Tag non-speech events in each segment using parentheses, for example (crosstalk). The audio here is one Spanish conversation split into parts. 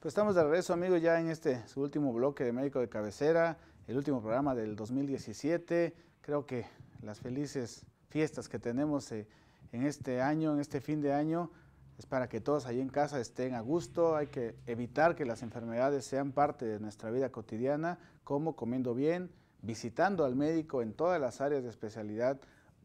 Pues estamos de regreso, amigos, ya en este último bloque de Médico de Cabecera, el último programa del 2017. Creo que las felices fiestas que tenemos eh, en este año, en este fin de año, es para que todos ahí en casa estén a gusto. Hay que evitar que las enfermedades sean parte de nuestra vida cotidiana, como comiendo bien, visitando al médico en todas las áreas de especialidad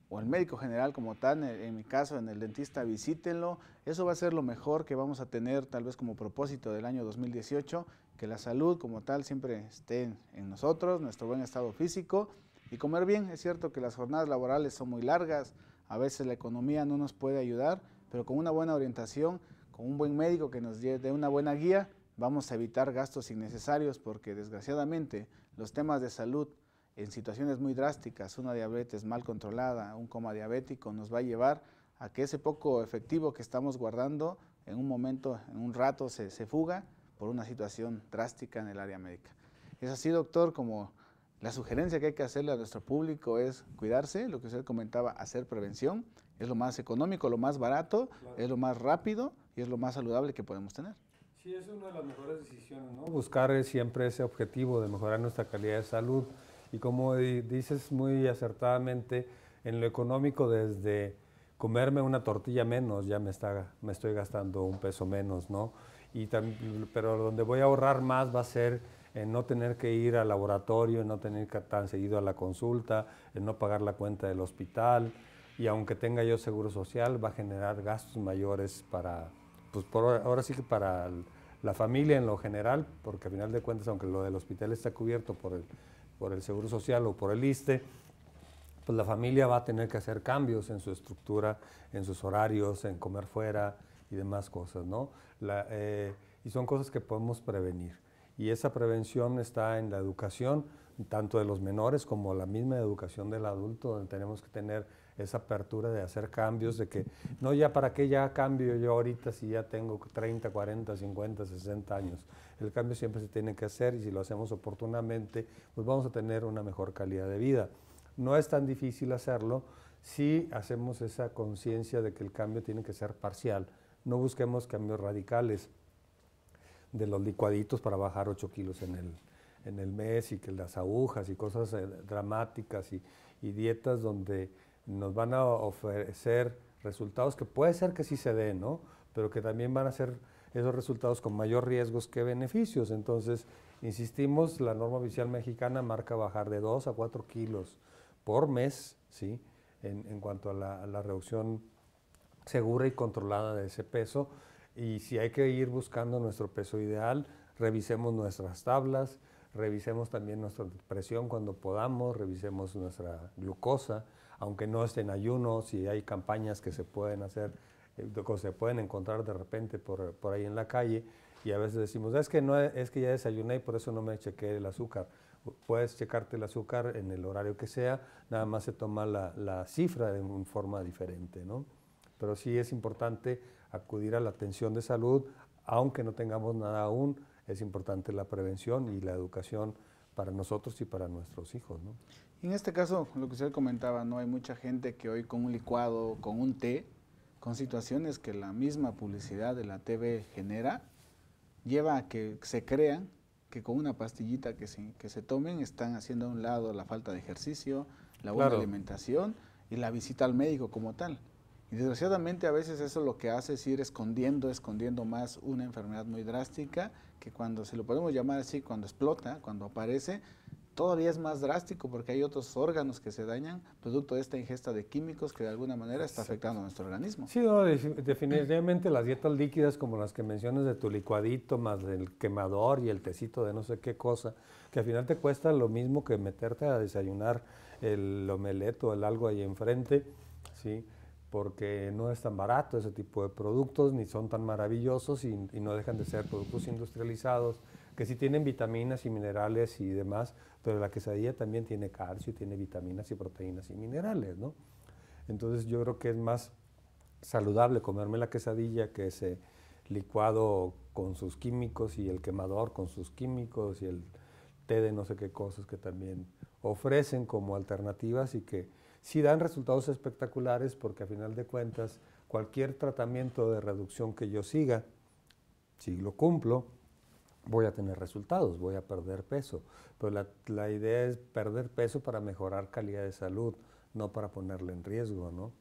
o el médico general como tal, en, mi caso, en el dentista, visítenlo. Eso va a ser lo mejor que vamos a tener tal vez como propósito del año 2018, que la salud como tal siempre esté en nosotros, nuestro buen estado físico y comer bien. Es cierto que las jornadas laborales son muy largas, a veces la economía no nos puede ayudar, pero con una buena orientación, con un buen médico que nos dé una buena guía, vamos a evitar gastos innecesarios porque desgraciadamente los temas de salud en situaciones muy drásticas, una diabetes mal controlada, un coma diabético, nos va a llevar a que ese poco efectivo que estamos guardando en un momento, en un rato se, se fuga por una situación drástica en el área médica. Es así, doctor, como la sugerencia que hay que hacerle a nuestro público es cuidarse, lo que usted comentaba, hacer prevención, es lo más económico, lo más barato, es lo más rápido y es lo más saludable que podemos tener. Sí, es una de las mejores decisiones, ¿no? Buscar siempre ese objetivo de mejorar nuestra calidad de salud. Y como dices muy acertadamente, en lo económico desde comerme una tortilla menos ya me, está, me estoy gastando un peso menos, ¿no? Y pero donde voy a ahorrar más va a ser en no tener que ir al laboratorio, en no tener que tan seguido a la consulta, en no pagar la cuenta del hospital. Y aunque tenga yo seguro social, va a generar gastos mayores para, pues por, ahora sí que para la familia en lo general, porque al final de cuentas, aunque lo del hospital está cubierto por el por el Seguro Social o por el ISTE, pues la familia va a tener que hacer cambios en su estructura, en sus horarios, en comer fuera y demás cosas, ¿no? Eh, y son cosas que podemos prevenir. Y esa prevención está en la educación, tanto de los menores como la misma educación del adulto, donde tenemos que tener esa apertura de hacer cambios, de que no, ya para qué ya cambio yo ahorita si ya tengo 30, 40, 50, 60 años. El cambio siempre se tiene que hacer y si lo hacemos oportunamente, pues vamos a tener una mejor calidad de vida. No es tan difícil hacerlo si hacemos esa conciencia de que el cambio tiene que ser parcial. No busquemos cambios radicales de los licuaditos para bajar 8 kilos en el, en el mes y que las agujas y cosas eh, dramáticas y dietas donde nos van a ofrecer resultados que puede ser que sí se den, ¿no? Pero que también van a ser esos resultados con mayor riesgos que beneficios. Entonces, insistimos, la norma oficial mexicana marca bajar de 2 a 4 kilos por mes, ¿sí? En, cuanto a la reducción segura y controlada de ese peso. Y si hay que ir buscando nuestro peso ideal, revisemos nuestras tablas, revisemos también nuestra presión cuando podamos, revisemos nuestra glucosa, aunque no estén ayunos y hay campañas que se pueden hacer, que eh, se pueden encontrar de repente por, por ahí en la calle, y a veces decimos, es que, no, es que ya desayuné y por eso no me chequeé el azúcar. Puedes checarte el azúcar en el horario que sea, nada más se toma la, la cifra una forma diferente, ¿no? Pero sí es importante acudir a la atención de salud, aunque no tengamos nada aún, es importante la prevención y la educación para nosotros y para nuestros hijos. ¿no? En este caso, lo que usted comentaba, no hay mucha gente que hoy con un licuado, con un té, con situaciones que la misma publicidad de la TV genera, lleva a que se crean que con una pastillita que se, que se tomen están haciendo a un lado la falta de ejercicio, la buena alimentación y la visita al médico como tal. Y desgraciadamente a veces eso lo que hace es ir escondiendo, escondiendo más una enfermedad muy drástica, que cuando, si lo podemos llamar así, cuando explota, cuando aparece, todavía es más drástico porque hay otros órganos que se dañan producto de esta ingesta de químicos que de alguna manera está afectando a nuestro organismo. Sí, definitivamente las dietas líquidas como las que mencionas de tu licuadito, más del quemador y el tecito de no sé qué cosa, que al final te cuesta lo mismo que meterte a desayunar el omeleto o el algo ahí enfrente, ¿sí? porque no es tan barato ese tipo de productos, ni son tan maravillosos y, no dejan de ser productos industrializados, que sí tienen vitaminas y minerales y demás, pero la quesadilla también tiene calcio, tiene vitaminas y proteínas y minerales, ¿no? Entonces yo creo que es más saludable comerme la quesadilla que ese licuado con sus químicos y el quemador con sus químicos y el té de no sé qué cosas que también ofrecen como alternativas y que sí dan resultados espectaculares porque a final de cuentas cualquier tratamiento de reducción que yo siga, si lo cumplo, voy a tener resultados, voy a perder peso. Pero la, idea es perder peso para mejorar calidad de salud, no para ponerle en riesgo, ¿no?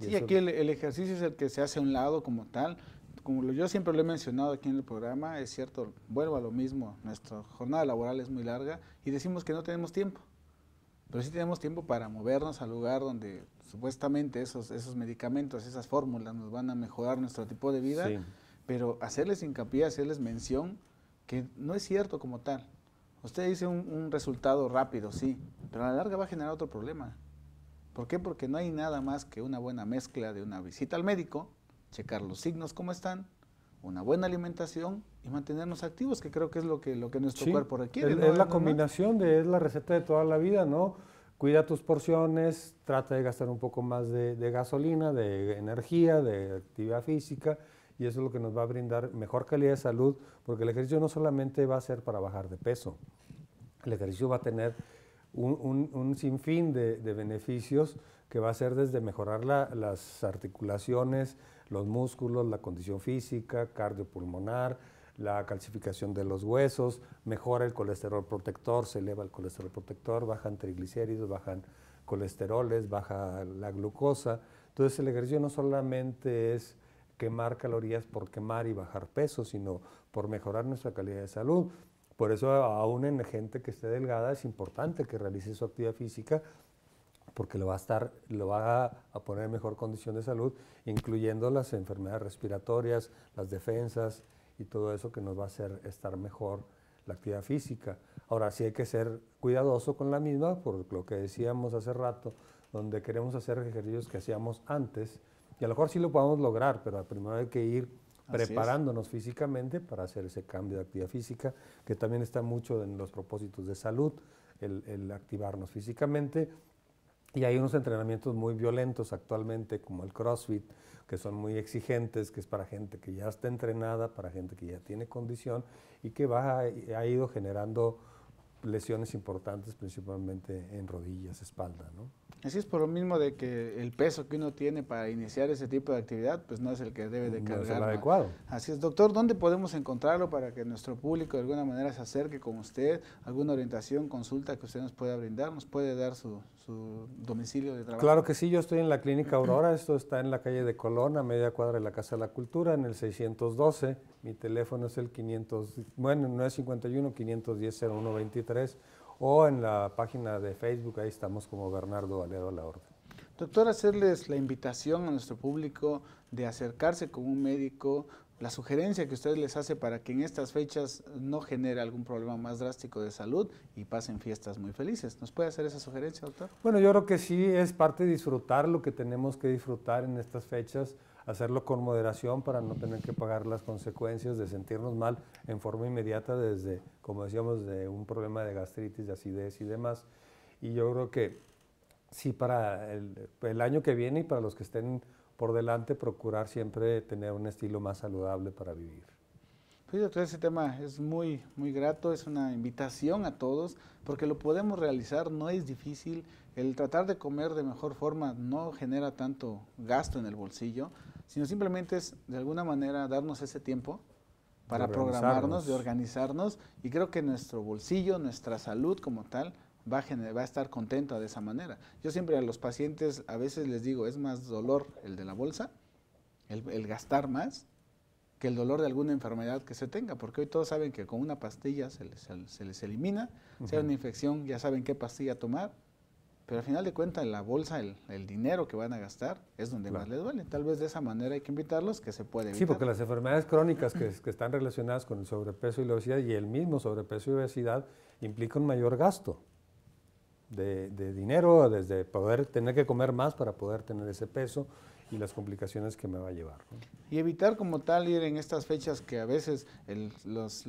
sí, aquí el, el, ejercicio es el que se hace a un lado como tal. Como yo siempre lo he mencionado aquí en el programa, es cierto, vuelvo a lo mismo, nuestra jornada laboral es muy larga y decimos que no tenemos tiempo pero sí tenemos tiempo para movernos al lugar donde supuestamente esos, esos medicamentos, esas fórmulas nos van a mejorar nuestro tipo de vida, pero hacerles hincapié, hacerles mención que no es cierto como tal. Usted dice un, un, resultado rápido, sí, pero a la larga va a generar otro problema. ¿Por qué? Porque no hay nada más que una buena mezcla de una visita al médico, checar los signos cómo están, una buena alimentación y mantenernos activos, que creo que es lo que, lo que nuestro cuerpo requiere. Es, la combinación de, es la receta de toda la vida, ¿no? Cuida tus porciones, trata de gastar un poco más de, gasolina, de energía, de actividad física, y eso es lo que nos va a brindar mejor calidad de salud, porque el ejercicio no solamente va a ser para bajar de peso, el ejercicio va a tener un, un, un sinfín de, beneficios que va a ser desde mejorar las articulaciones, los músculos, la condición física, cardiopulmonar, la calcificación de los huesos, mejora el colesterol protector, se eleva el colesterol protector, bajan triglicéridos, bajan colesteroles, baja la glucosa. Entonces el ejercicio no solamente es quemar calorías por quemar y bajar peso, sino por mejorar nuestra calidad de salud. Por eso aún en gente que esté delgada es importante que realice su actividad física porque lo va a estar, lo va a poner en mejor condición de salud, incluyendo las enfermedades respiratorias, las defensas y todo eso que nos va a hacer estar mejor la actividad física. Ahora sí hay que ser cuidadoso con la misma, por lo que decíamos hace rato, donde queremos hacer ejercicios que hacíamos antes, y a lo mejor sí lo podemos lograr, pero primero hay que ir preparándonos físicamente para hacer ese cambio de actividad física, que también está mucho en los propósitos de salud, el, el activarnos físicamente y hay unos entrenamientos muy violentos actualmente, como el CrossFit, que son muy exigentes, que es para gente que ya está entrenada, para gente que ya tiene condición y que va, ha ido generando lesiones importantes, principalmente en rodillas, espalda, ¿no? Así es por lo mismo de que el peso que uno tiene para iniciar ese tipo de actividad, pues no es el que debe de cargar. No es adecuado. Así es, doctor, ¿dónde podemos encontrarlo para que nuestro público de alguna manera se acerque con usted? ¿Alguna orientación, consulta que usted nos pueda brindar? ¿Nos puede dar su, domicilio de trabajo? Claro que sí, yo estoy en la Clínica Aurora, esto está en la calle de Colón, a media cuadra de la Casa de la Cultura, en el 612. Mi teléfono es el 500, bueno, no es 51, 510 0123 o en la página de Facebook, ahí estamos como Bernardo Valero la Doctor, hacerles la invitación a nuestro público de acercarse con un médico, la sugerencia que ustedes les hace para que en estas fechas no genere algún problema más drástico de salud y pasen fiestas muy felices. ¿Nos puede hacer esa sugerencia, doctor? Bueno, yo creo que sí, es parte de disfrutar lo que tenemos que disfrutar en estas fechas, hacerlo con moderación para no tener que pagar las consecuencias de sentirnos mal en forma inmediata desde, como decíamos, de un problema de gastritis, de acidez y demás. Y yo creo que sí, para el, año que viene y para los que estén por delante, procurar siempre tener un estilo más saludable para vivir. Pues ese tema es muy, muy grato, es una invitación a todos, porque lo podemos realizar, no es difícil. El tratar de comer de mejor forma no genera tanto gasto en el bolsillo, sino simplemente es de alguna manera darnos ese tiempo para programarnos, de organizarnos, y creo que nuestro bolsillo, nuestra salud como tal, va a, va a estar contenta de esa manera. Yo siempre a los pacientes a veces les digo, es más dolor el de la bolsa, el, gastar más, que el dolor de alguna enfermedad que se tenga, porque hoy todos saben que con una pastilla se les, se les elimina, si hay sea una infección, ya saben qué pastilla tomar, pero al final de cuentas la bolsa, el, el dinero que van a gastar es donde más les duele. Tal vez de esa manera hay que invitarlos que se puede evitar. Sí, porque las enfermedades crónicas (clears throat) que, están relacionadas con el sobrepeso y la obesidad y el mismo sobrepeso y obesidad implica un mayor gasto de, dinero, desde poder tener que comer más para poder tener ese peso y las complicaciones que me va a llevar. Y evitar como tal ir en estas fechas que a veces el, los,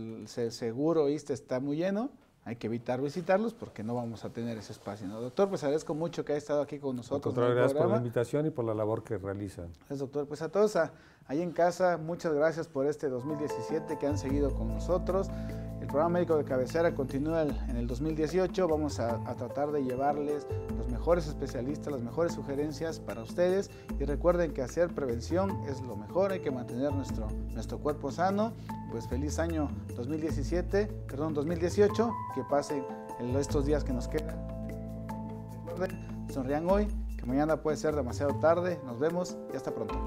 seguro ISTE está muy lleno, hay que evitar visitarlos porque no vamos a tener ese espacio. ¿no? Doctor, pues agradezco mucho que haya estado aquí con nosotros. Doctor, gracias por la invitación y por la labor que realizan. Gracias, doctor, pues a todos a, ahí en casa, muchas gracias por este 2017 que han seguido con nosotros. El programa médico de cabecera continúa en el 2018. Vamos a, tratar de llevarles los mejores especialistas, las mejores sugerencias para ustedes. Y recuerden que hacer prevención es lo mejor, hay que mantener nuestro, nuestro cuerpo sano. Pues feliz año 2017, perdón, 2018. Que pasen estos días que nos quedan. Sonrían hoy, que mañana puede ser demasiado tarde. Nos vemos y hasta pronto.